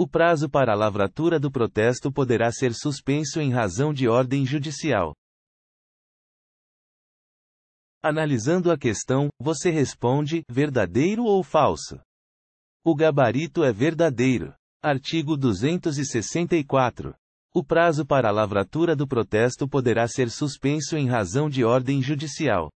O prazo para a lavratura do protesto poderá ser suspenso em razão de ordem judicial. Analisando a questão, você responde: verdadeiro ou falso? O gabarito é verdadeiro. Artigo 264. O prazo para a lavratura do protesto poderá ser suspenso em razão de ordem judicial.